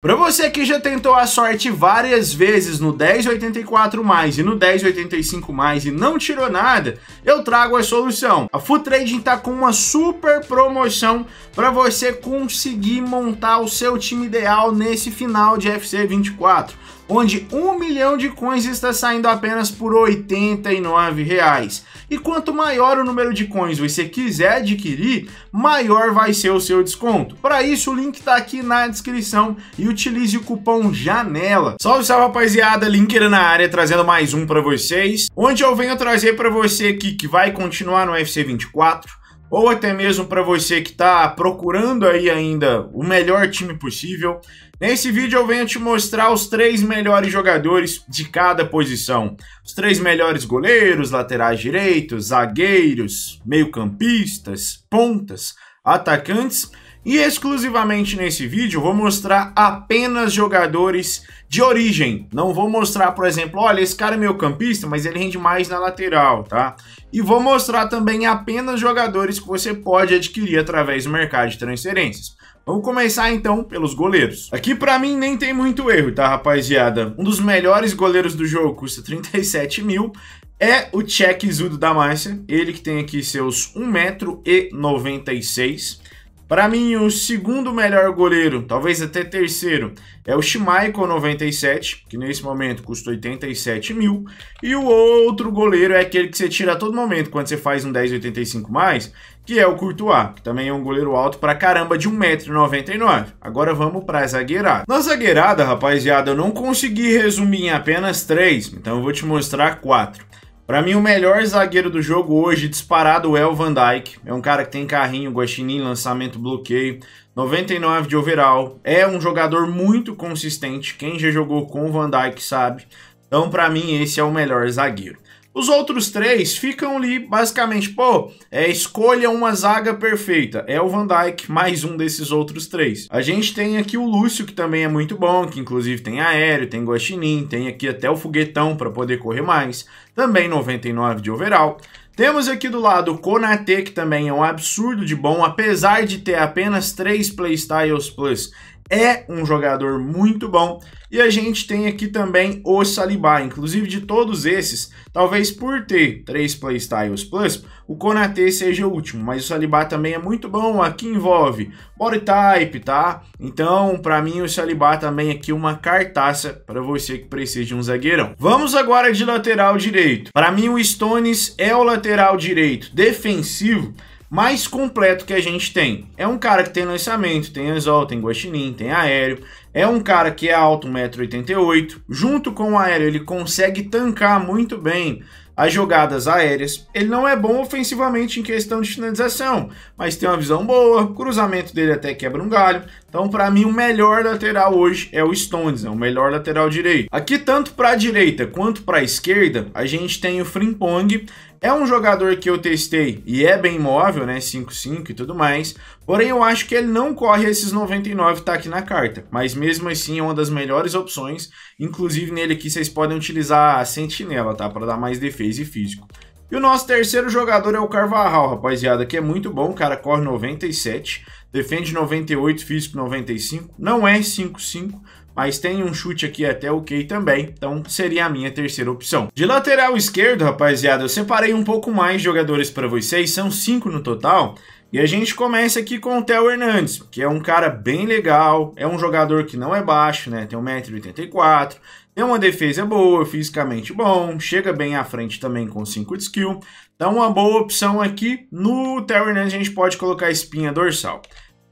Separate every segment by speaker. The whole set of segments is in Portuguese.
Speaker 1: Para você que já tentou a sorte várias vezes no 1084 mais e no 1085 mais e não tirou nada, eu trago a solução. A Full Trading tá com uma super promoção para você conseguir montar o seu time ideal nesse final de FC 24 onde 1 milhão de coins está saindo apenas por R$ 89. Reais. E quanto maior o número de coins você quiser adquirir, maior vai ser o seu desconto. Para isso, o link está aqui na descrição e utilize o cupom JANELA. Salve, salve rapaziada, Linker na área trazendo mais um para vocês, onde eu venho trazer para você aqui que vai continuar no FC 24, ou até mesmo para você que está procurando aí ainda o melhor time possível. Nesse vídeo eu venho te mostrar os três melhores jogadores de cada posição. Os três melhores goleiros, laterais direitos, zagueiros, meio-campistas, pontas, atacantes e exclusivamente nesse vídeo vou mostrar apenas jogadores de origem. Não vou mostrar, por exemplo, olha, esse cara é meio campista, mas ele rende mais na lateral, tá? E vou mostrar também apenas jogadores que você pode adquirir através do mercado de transferências. Vamos começar então pelos goleiros. Aqui para mim nem tem muito erro, tá, rapaziada? Um dos melhores goleiros do jogo custa 37 mil. É o Tchek Zudo da Márcia, ele que tem aqui seus 1,96m. Para mim, o segundo melhor goleiro, talvez até terceiro, é o Shimaiko 97, que nesse momento custa 87 mil. E o outro goleiro é aquele que você tira a todo momento quando você faz um 10,85 mais, que é o Courtois, que também é um goleiro alto pra caramba de 1,99m. Agora vamos pra zagueirada. Na zagueirada, rapaziada, eu não consegui resumir em apenas 3, então eu vou te mostrar 4. Para mim, o melhor zagueiro do jogo hoje, disparado, é o Van Dijk. É um cara que tem carrinho, guaxinim, lançamento, bloqueio, 99 de overall. É um jogador muito consistente. Quem já jogou com o Van Dijk sabe. Então, para mim, esse é o melhor zagueiro. Os outros três ficam ali basicamente, pô, é, escolha uma zaga perfeita. É o Van Dijk, mais um desses outros três. A gente tem aqui o Lúcio, que também é muito bom, que inclusive tem aéreo, tem guaxinim, tem aqui até o foguetão para poder correr mais. Também 99 de overall. Temos aqui do lado o Konate, que também é um absurdo de bom, apesar de ter apenas 3 Playstyles Plus é um jogador muito bom. E a gente tem aqui também o Saliba. Inclusive, de todos esses, talvez por ter três playstyles plus, o Konate seja o último. Mas o Saliba também é muito bom. Aqui envolve body type, tá? Então, para mim, o Saliba também aqui uma cartaça para você que precisa de um zagueirão. Vamos agora de lateral direito. Para mim, o Stones é o lateral direito defensivo mais completo que a gente tem. É um cara que tem lançamento, tem anzol, tem guaxinim, tem aéreo. É um cara que é alto, 1,88m. Junto com o aéreo, ele consegue tancar muito bem as jogadas aéreas. Ele não é bom ofensivamente em questão de finalização, mas tem uma visão boa, o cruzamento dele até quebra um galho. Então, para mim, o melhor lateral hoje é o Stones, é o melhor lateral direito. Aqui, tanto para a direita quanto para a esquerda, a gente tem o Frimpong, é um jogador que eu testei e é bem móvel, né? 5-5 e tudo mais. Porém, eu acho que ele não corre esses 99 tá aqui na carta. Mas mesmo assim é uma das melhores opções. Inclusive nele aqui vocês podem utilizar a sentinela, tá? Para dar mais defesa e físico. E o nosso terceiro jogador é o Carvajal, rapaziada, que é muito bom, o cara corre 97, defende 98, físico 95, não é 5-5, mas tem um chute aqui até ok também, então seria a minha terceira opção. De lateral esquerdo, rapaziada, eu separei um pouco mais de jogadores para vocês, são cinco no total, e a gente começa aqui com o Theo Hernandes, que é um cara bem legal, é um jogador que não é baixo, né? Tem 1,84m, tem uma defesa boa, fisicamente bom, chega bem à frente também com 5 de skill. Então, uma boa opção aqui. No Theo Hernandes, a gente pode colocar espinha dorsal.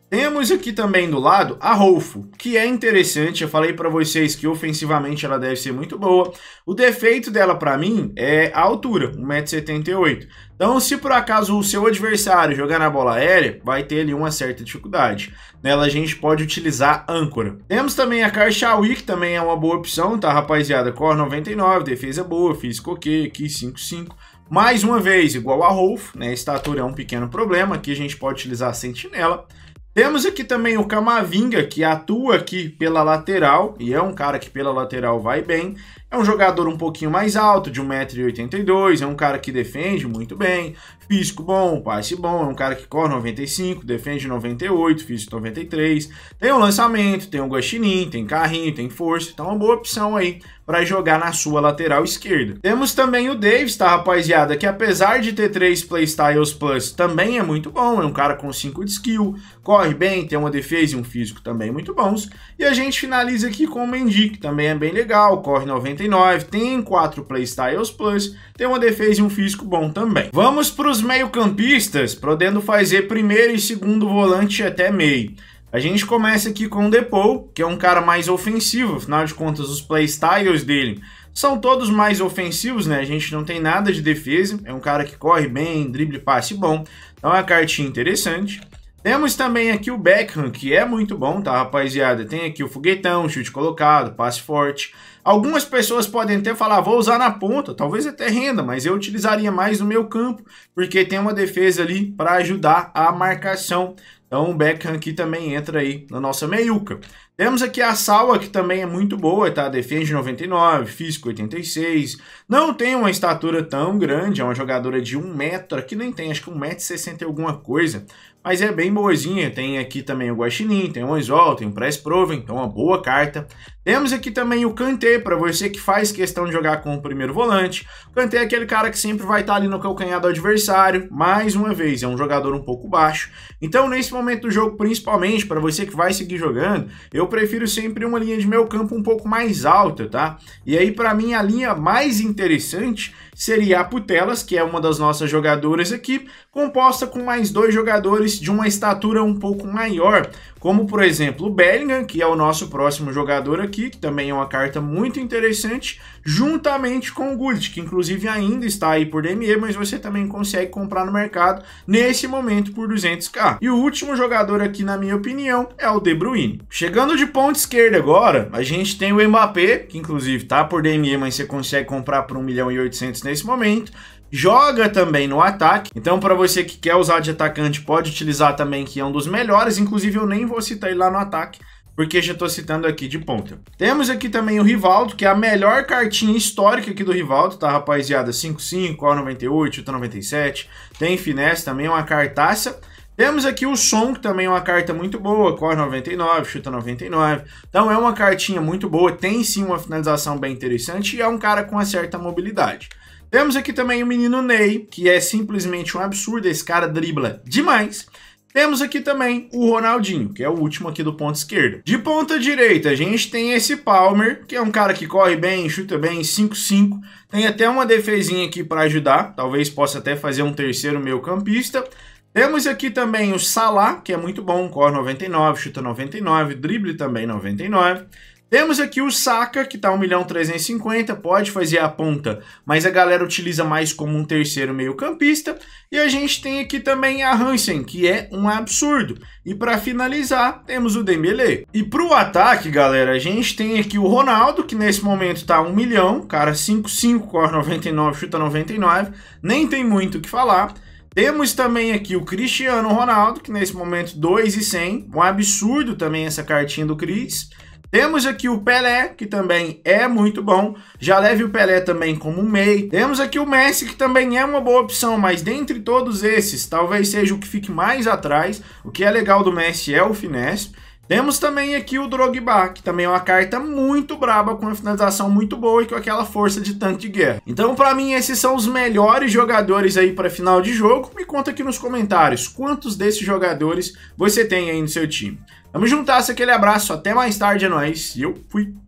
Speaker 1: Temos aqui também do lado a Rolfo, que é interessante. Eu falei para vocês que ofensivamente ela deve ser muito boa. O defeito dela para mim é a altura, 1,78m. Então, se por acaso o seu adversário jogar na bola aérea, vai ter ali uma certa dificuldade. Nela a gente pode utilizar âncora. Temos também a Karchawi, que também é uma boa opção, tá rapaziada? Core 99, defesa boa, físico ok, aqui 55. Mais uma vez, igual a Rolf, né? Estatura é um pequeno problema, aqui a gente pode utilizar a sentinela. Temos aqui também o Camavinga, que atua aqui pela lateral, e é um cara que pela lateral vai bem. É um jogador um pouquinho mais alto, de 1,82m, é um cara que defende muito bem, físico bom, passe bom, é um cara que corre 95, defende 98, físico 93, tem o um lançamento, tem o um guaxinim, tem carrinho, tem força, então é uma boa opção aí para jogar na sua lateral esquerda. Temos também o Davis, tá, rapaziada? Que apesar de ter três playstyles plus, também é muito bom. É um cara com 5 de skill, corre bem, tem uma defesa e um físico também muito bons. E a gente finaliza aqui com o Mendy, que também é bem legal, corre 90 1,99, tem 4 Playstyles Plus, tem uma defesa e um físico bom também. Vamos para os meio-campistas, podendo fazer primeiro e segundo volante até meio. A gente começa aqui com o Depou, que é um cara mais ofensivo, afinal de contas os playstyles dele são todos mais ofensivos, né? A gente não tem nada de defesa, é um cara que corre bem, drible passe bom, então é uma cartinha interessante. Temos também aqui o Beckham, que é muito bom, tá, rapaziada? Tem aqui o foguetão, chute colocado, passe forte. Algumas pessoas podem até falar, vou usar na ponta, talvez até renda, mas eu utilizaria mais no meu campo, porque tem uma defesa ali para ajudar a marcação. Então o Beckham aqui também entra aí na nossa meiuca. Temos aqui a Sawa, que também é muito boa, tá? Defende 99, físico 86. Não tem uma estatura tão grande, é uma jogadora de 1 metro, que nem tem, acho que 1,60m alguma coisa. Mas é bem boazinha, tem aqui também o Guaxinim, tem o Anzol, tem o Press Proven, então uma boa carta. Temos aqui também o Kanté, para você que faz questão de jogar com o primeiro volante. Kanté é aquele cara que sempre vai estar ali no calcanhar do adversário, mais uma vez, é um jogador um pouco baixo. Então, nesse momento do jogo, principalmente, para você que vai seguir jogando, eu prefiro sempre uma linha de meio campo um pouco mais alta, tá? E aí, para mim, a linha mais interessante seria a Putelas, que é uma das nossas jogadoras aqui, composta com mais dois jogadores de uma estatura um pouco maior, como por exemplo o Bellingham, que é o nosso próximo jogador aqui, que também é uma carta muito interessante, juntamente com o Gullit, que inclusive ainda está aí por DME, mas você também consegue comprar no mercado nesse momento por 200k. E o último jogador aqui, na minha opinião, é o De Bruyne. Chegando de ponta esquerda agora, a gente tem o Mbappé, que inclusive está por DME, mas você consegue comprar por 1 milhão e 800 nesse momento. Joga também no ataque, então para você que quer usar de atacante, pode utilizar também, que é um dos melhores, inclusive eu nem vou citar ele lá no ataque, porque já estou citando aqui de ponta. Temos aqui também o Rivaldo, que é a melhor cartinha histórica aqui do Rivaldo, tá, rapaziada? 5-5, O98, O97, tem finesse também, uma cartaça. Temos aqui o Som, que também é uma carta muito boa, Core 99, Chuta 99. Então é uma cartinha muito boa, tem sim uma finalização bem interessante e é um cara com uma certa mobilidade. Temos aqui também o menino Ney, que é simplesmente um absurdo, esse cara dribla demais. Temos aqui também o Ronaldinho, que é o último aqui do ponto esquerdo. De ponta direita, a gente tem esse Palmer, que é um cara que corre bem, chuta bem, 5-5. Tem até uma defesinha aqui para ajudar, talvez possa até fazer um terceiro meio campista. Temos aqui também o Salah, que é muito bom, corre 99, chuta 99, drible também 99. Temos aqui o Saka, que tá 1 milhão 350, pode fazer a ponta, mas a galera utiliza mais como um terceiro meio-campista. E a gente tem aqui também a Hansen, que é um absurdo. E para finalizar, temos o Dembele E pro ataque, galera, a gente tem aqui o Ronaldo, que nesse momento tá 1 milhão, cara 5,5, corre 99, chuta 99, nem tem muito o que falar. Temos também aqui o Cristiano Ronaldo, que nesse momento 2 e 100. Um absurdo também essa cartinha do Cris. Temos aqui o Pelé, que também é muito bom. Já leve o Pelé também como um meio. Temos aqui o Messi, que também é uma boa opção, mas dentre todos esses, talvez seja o que fique mais atrás. O que é legal do Messi é o finesse. Temos também aqui o Drogba, que também é uma carta muito braba, com uma finalização muito boa e com aquela força de tanque de guerra. Então, para mim, esses são os melhores jogadores aí para final de jogo. Me conta aqui nos comentários quantos desses jogadores você tem aí no seu time. Vamos juntar -se aquele abraço, até mais tarde, é nóis, e eu fui!